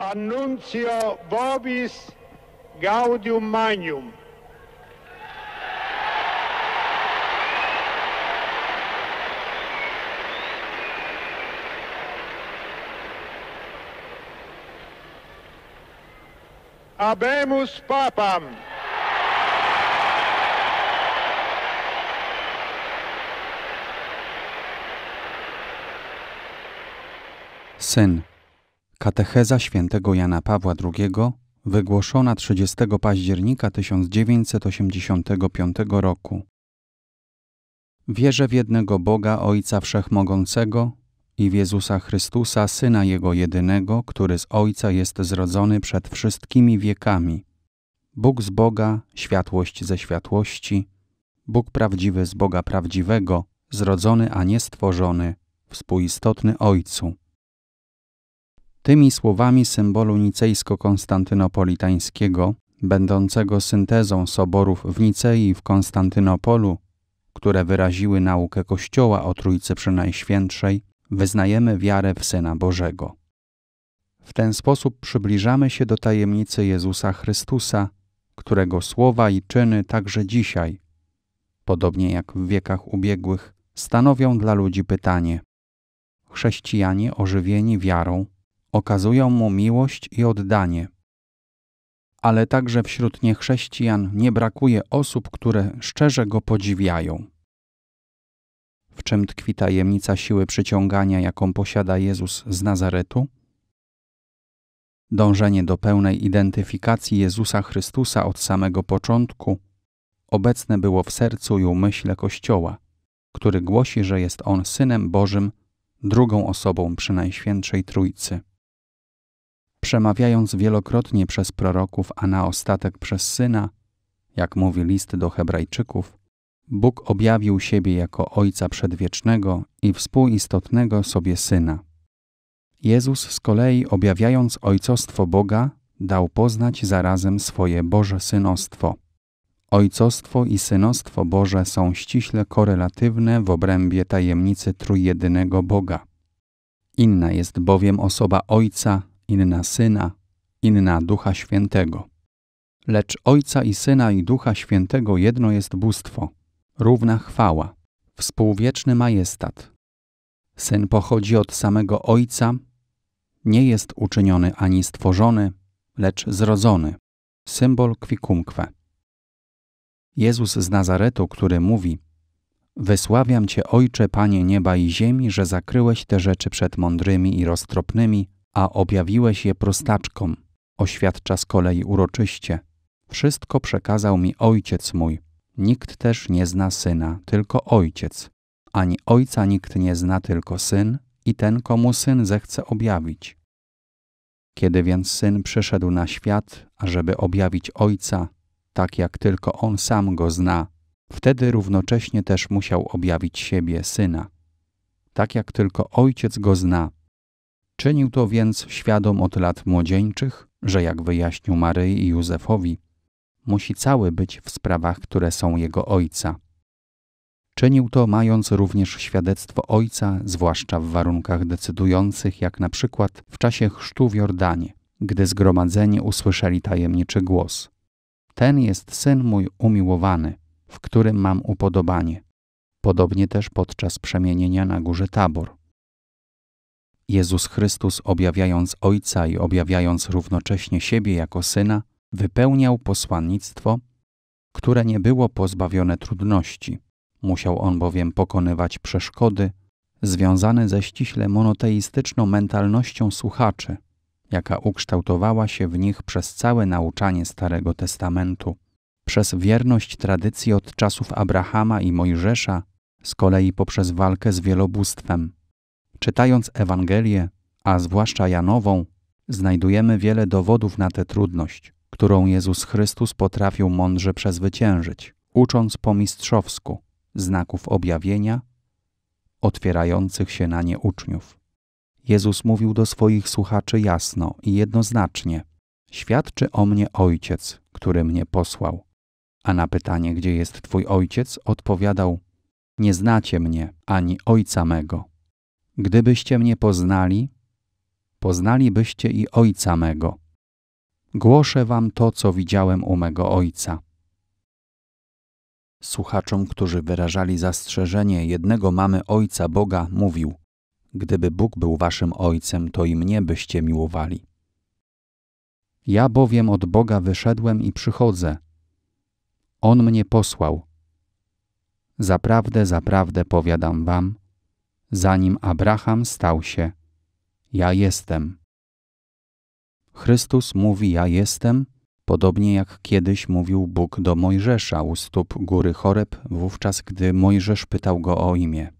Annunzio Vobis Gaudium Magnum. Abemus Papam. Scène. Katecheza świętego Jana Pawła II, wygłoszona 30 października 1985 roku. Wierzę w jednego Boga, Ojca Wszechmogącego i w Jezusa Chrystusa, Syna Jego jedynego, który z Ojca jest zrodzony przed wszystkimi wiekami. Bóg z Boga, światłość ze światłości, Bóg prawdziwy z Boga prawdziwego, zrodzony, a nie stworzony, współistotny Ojcu Tymi słowami symbolu nicejsko-konstantynopolitańskiego, będącego syntezą soborów w Nicei i w Konstantynopolu, które wyraziły naukę Kościoła o Trójcy Przenajświętszej, wyznajemy wiarę w Syna Bożego. W ten sposób przybliżamy się do tajemnicy Jezusa Chrystusa, którego słowa i czyny także dzisiaj, podobnie jak w wiekach ubiegłych, stanowią dla ludzi pytanie: Chrześcijanie ożywieni wiarą okazują mu miłość i oddanie. Ale także wśród niechrześcijan nie brakuje osób, które szczerze go podziwiają. W czym tkwi tajemnica siły przyciągania, jaką posiada Jezus z Nazaretu? Dążenie do pełnej identyfikacji Jezusa Chrystusa od samego początku obecne było w sercu i umyśle Kościoła, który głosi, że jest On Synem Bożym, drugą osobą przy Najświętszej Trójcy przemawiając wielokrotnie przez proroków, a na ostatek przez syna, jak mówi list do Hebrajczyków, Bóg objawił siebie jako Ojca Przedwiecznego i współistotnego sobie Syna. Jezus z kolei, objawiając ojcostwo Boga, dał poznać zarazem swoje Boże synostwo. Ojcostwo i synostwo Boże są ściśle korelatywne w obrębie tajemnicy trójjedynego Boga. Inna jest bowiem osoba Ojca inna Syna, inna Ducha Świętego. Lecz Ojca i Syna i Ducha Świętego jedno jest bóstwo, równa chwała, współwieczny majestat. Syn pochodzi od samego Ojca, nie jest uczyniony ani stworzony, lecz zrodzony, symbol kwicumque. Jezus z Nazaretu, który mówi: Wysławiam Cię, Ojcze, Panie nieba i ziemi, że zakryłeś te rzeczy przed mądrymi i roztropnymi, a objawiłeś je prostaczkom, oświadcza z kolei uroczyście. Wszystko przekazał mi ojciec mój. Nikt też nie zna syna, tylko ojciec. Ani ojca nikt nie zna, tylko syn i ten, komu syn zechce objawić. Kiedy więc syn przyszedł na świat, ażeby objawić ojca, tak jak tylko on sam go zna, wtedy równocześnie też musiał objawić siebie syna. Tak jak tylko ojciec go zna, Czynił to więc świadom od lat młodzieńczych, że jak wyjaśnił Maryi i Józefowi, musi cały być w sprawach, które są jego ojca. Czynił to mając również świadectwo ojca, zwłaszcza w warunkach decydujących, jak na przykład w czasie chrztu w Jordanie, gdy zgromadzeni usłyszeli tajemniczy głos. Ten jest syn mój umiłowany, w którym mam upodobanie. Podobnie też podczas przemienienia na górze Tabor. Jezus Chrystus, objawiając Ojca i objawiając równocześnie siebie jako Syna, wypełniał posłannictwo, które nie było pozbawione trudności. Musiał on bowiem pokonywać przeszkody związane ze ściśle monoteistyczną mentalnością słuchaczy, jaka ukształtowała się w nich przez całe nauczanie Starego Testamentu. Przez wierność tradycji od czasów Abrahama i Mojżesza, z kolei poprzez walkę z wielobóstwem, Czytając Ewangelię, a zwłaszcza Janową, znajdujemy wiele dowodów na tę trudność, którą Jezus Chrystus potrafił mądrze przezwyciężyć, ucząc po mistrzowsku znaków objawienia otwierających się na nie uczniów. Jezus mówił do swoich słuchaczy jasno i jednoznacznie: Świadczy o mnie Ojciec, który mnie posłał. A na pytanie, gdzie jest Twój Ojciec, odpowiadał: Nie znacie mnie ani Ojca mego. Gdybyście mnie poznali, poznalibyście i Ojca mego. Głoszę wam to, co widziałem u mego Ojca. Słuchaczom, którzy wyrażali zastrzeżenie jednego mamy Ojca Boga, mówił: Gdyby Bóg był waszym Ojcem, to i mnie byście miłowali. Ja bowiem od Boga wyszedłem i przychodzę. On mnie posłał. Zaprawdę, zaprawdę powiadam wam, zanim Abraham stał się. Ja jestem. Chrystus mówi ja jestem, podobnie jak kiedyś mówił Bóg do Mojżesza u stóp góry Choreb, wówczas gdy Mojżesz pytał go o imię.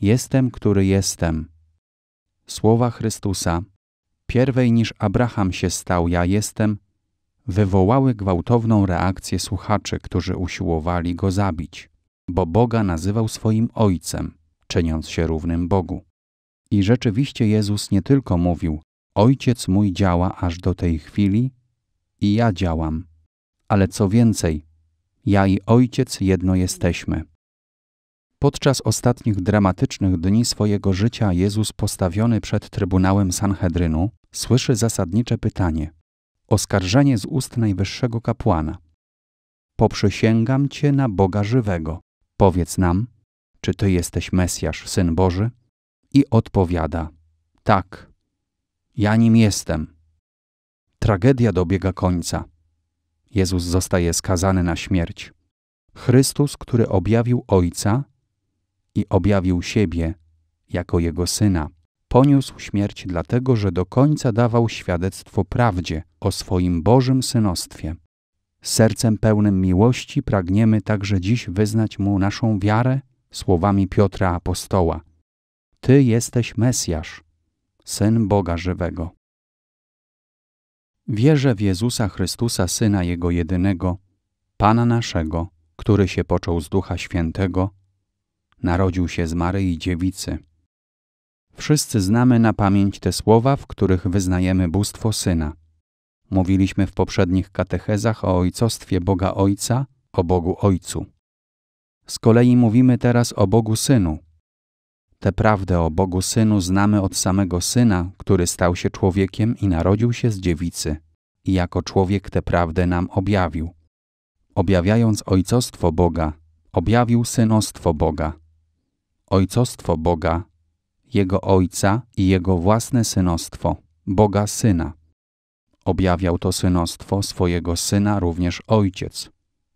Jestem, który jestem. Słowa Chrystusa, pierwej niż Abraham się stał ja jestem, wywołały gwałtowną reakcję słuchaczy, którzy usiłowali go zabić bo Boga nazywał swoim Ojcem, czyniąc się równym Bogu. I rzeczywiście Jezus nie tylko mówił: Ojciec mój działa aż do tej chwili i ja działam. Ale co więcej, ja i Ojciec jedno jesteśmy. Podczas ostatnich dramatycznych dni swojego życia Jezus postawiony przed Trybunałem Sanhedrynu słyszy zasadnicze pytanie oskarżenie z ust najwyższego kapłana. Poprzysięgam cię na Boga żywego. Powiedz nam, czy Ty jesteś Mesjasz, Syn Boży? I odpowiada: Tak, ja nim jestem. Tragedia dobiega końca. Jezus zostaje skazany na śmierć. Chrystus, który objawił Ojca i objawił siebie jako Jego Syna, poniósł śmierć dlatego, że do końca dawał świadectwo prawdzie o swoim Bożym synostwie sercem pełnym miłości pragniemy także dziś wyznać Mu naszą wiarę słowami Piotra Apostoła. Ty jesteś Mesjasz, Syn Boga Żywego. Wierzę w Jezusa Chrystusa, Syna Jego jedynego, Pana naszego, który się począł z Ducha Świętego, narodził się z Maryi Dziewicy. Wszyscy znamy na pamięć te słowa, w których wyznajemy bóstwo Syna – Mówiliśmy w poprzednich katechezach o ojcostwie Boga Ojca, o Bogu Ojcu. Z kolei mówimy teraz o Bogu Synu. Tę prawdę o Bogu Synu znamy od samego Syna, który stał się człowiekiem i narodził się z dziewicy, i jako człowiek tę prawdę nam objawił. Objawiając ojcostwo Boga, objawił synostwo Boga. Ojcostwo Boga, Jego Ojca i Jego własne synostwo, Boga Syna. Objawiał to synostwo swojego Syna również Ojciec,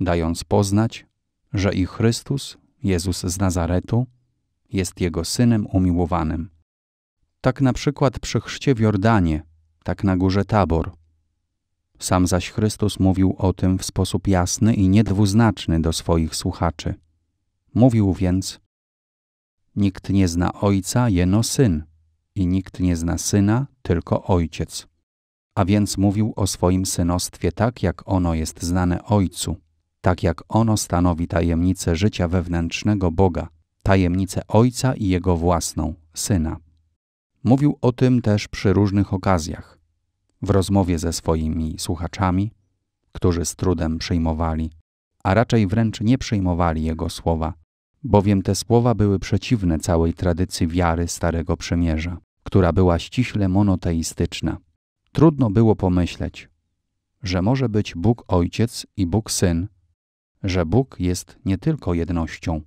dając poznać, że i Chrystus, Jezus z Nazaretu, jest Jego Synem umiłowanym. Tak na przykład przy chrzcie w Jordanie, tak na górze Tabor. Sam zaś Chrystus mówił o tym w sposób jasny i niedwuznaczny do swoich słuchaczy. Mówił więc: Nikt nie zna ojca, jeno syn, i nikt nie zna syna, tylko ojciec a więc mówił o swoim synostwie tak, jak ono jest znane Ojcu, tak jak ono stanowi tajemnicę życia wewnętrznego Boga, tajemnicę Ojca i Jego własną, Syna. Mówił o tym też przy różnych okazjach, w rozmowie ze swoimi słuchaczami, którzy z trudem przyjmowali, a raczej wręcz nie przyjmowali Jego słowa, bowiem te słowa były przeciwne całej tradycji wiary Starego Przymierza, która była ściśle monoteistyczna. Trudno było pomyśleć, że może być Bóg Ojciec i Bóg Syn, że Bóg jest nie tylko jednością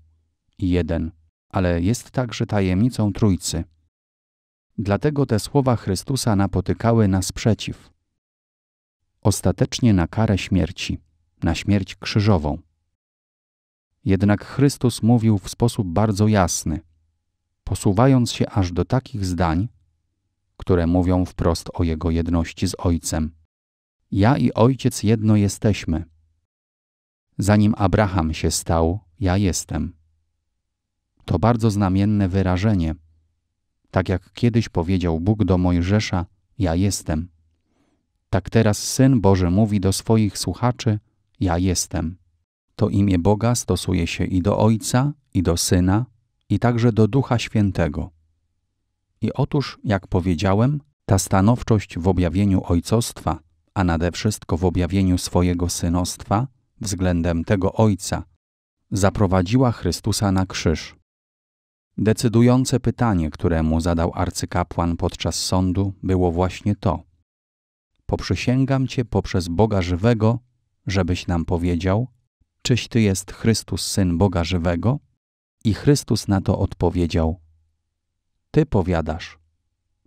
i jeden, ale jest także tajemnicą Trójcy. Dlatego te słowa Chrystusa napotykały na sprzeciw. Ostatecznie na karę śmierci, na śmierć krzyżową. Jednak Chrystus mówił w sposób bardzo jasny, posuwając się aż do takich zdań, które mówią wprost o Jego jedności z Ojcem. Ja i Ojciec jedno jesteśmy. Zanim Abraham się stał, ja jestem. To bardzo znamienne wyrażenie. Tak jak kiedyś powiedział Bóg do Mojżesza, ja jestem. Tak teraz Syn Boży mówi do swoich słuchaczy, ja jestem. To imię Boga stosuje się i do Ojca, i do Syna, i także do Ducha Świętego. I otóż, jak powiedziałem, ta stanowczość w objawieniu ojcostwa, a nade wszystko w objawieniu swojego synostwa względem tego Ojca, zaprowadziła Chrystusa na krzyż. Decydujące pytanie, które mu zadał arcykapłan podczas sądu, było właśnie to. Poprzysięgam Cię poprzez Boga żywego, żebyś nam powiedział, czyś Ty jest Chrystus Syn Boga żywego? I Chrystus na to odpowiedział, ty powiadasz,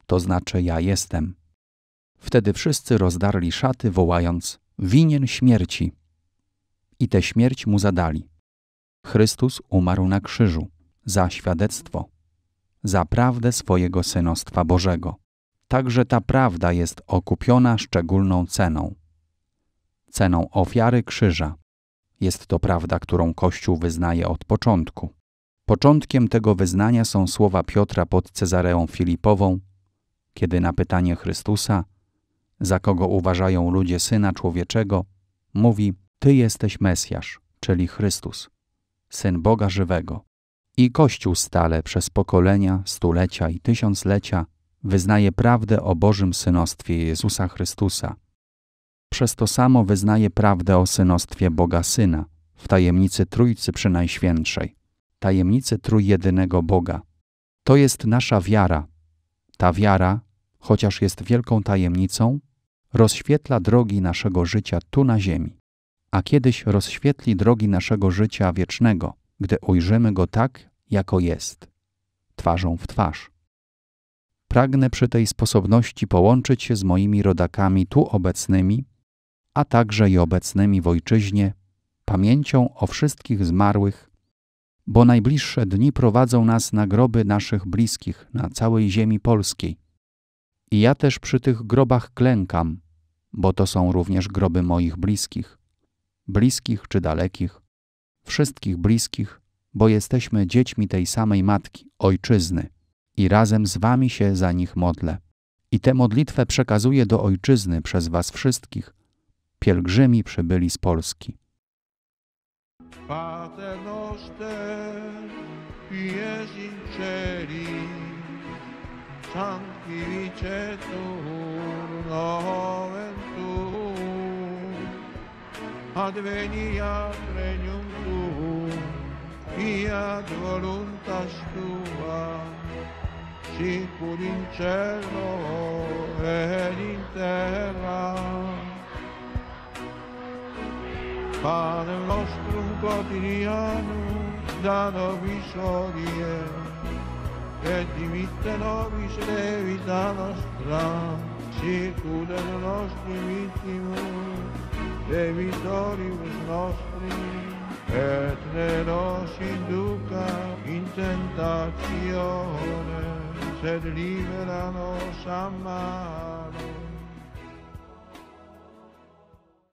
to znaczy ja jestem. Wtedy wszyscy rozdarli szaty, wołając: Winien śmierci. I tę śmierć mu zadali. Chrystus umarł na krzyżu za świadectwo, za prawdę swojego synostwa Bożego. Także ta prawda jest okupiona szczególną ceną. Ceną ofiary krzyża. Jest to prawda, którą Kościół wyznaje od początku. Początkiem tego wyznania są słowa Piotra pod Cezareą Filipową, kiedy na pytanie Chrystusa, za kogo uważają ludzie Syna Człowieczego, mówi: Ty jesteś Mesjasz, czyli Chrystus, Syn Boga Żywego. I Kościół stale przez pokolenia, stulecia i tysiąclecia wyznaje prawdę o Bożym synostwie Jezusa Chrystusa. Przez to samo wyznaje prawdę o synostwie Boga Syna w tajemnicy Trójcy Przynajświętszej tajemnicę trójjedynego Boga. To jest nasza wiara. Ta wiara, chociaż jest wielką tajemnicą, rozświetla drogi naszego życia tu na ziemi, a kiedyś rozświetli drogi naszego życia wiecznego, gdy ujrzymy go tak, jako jest, twarzą w twarz. Pragnę przy tej sposobności połączyć się z moimi rodakami tu obecnymi, a także i obecnymi w ojczyźnie, pamięcią o wszystkich zmarłych bo najbliższe dni prowadzą nas na groby naszych bliskich na całej ziemi polskiej. I ja też przy tych grobach klękam, bo to są również groby moich bliskich, bliskich czy dalekich, wszystkich bliskich, bo jesteśmy dziećmi tej samej matki, ojczyzny, i razem z wami się za nich modlę. I tę modlitwę przekazuję do ojczyzny przez was wszystkich, pielgrzymi przybyli z Polski. Pate noste, qui in ceri, santi vice tu, noven tu, adveni a pregnum tu, i ad voluntas tua, sicur in cielo e in terra, pane nostro quotidiano, da nobis odie, e dimitte nobis levita nostra, circude le nostre vittime, e vittoribus nostri, et ne nos induca in tentazione, sed libera nos a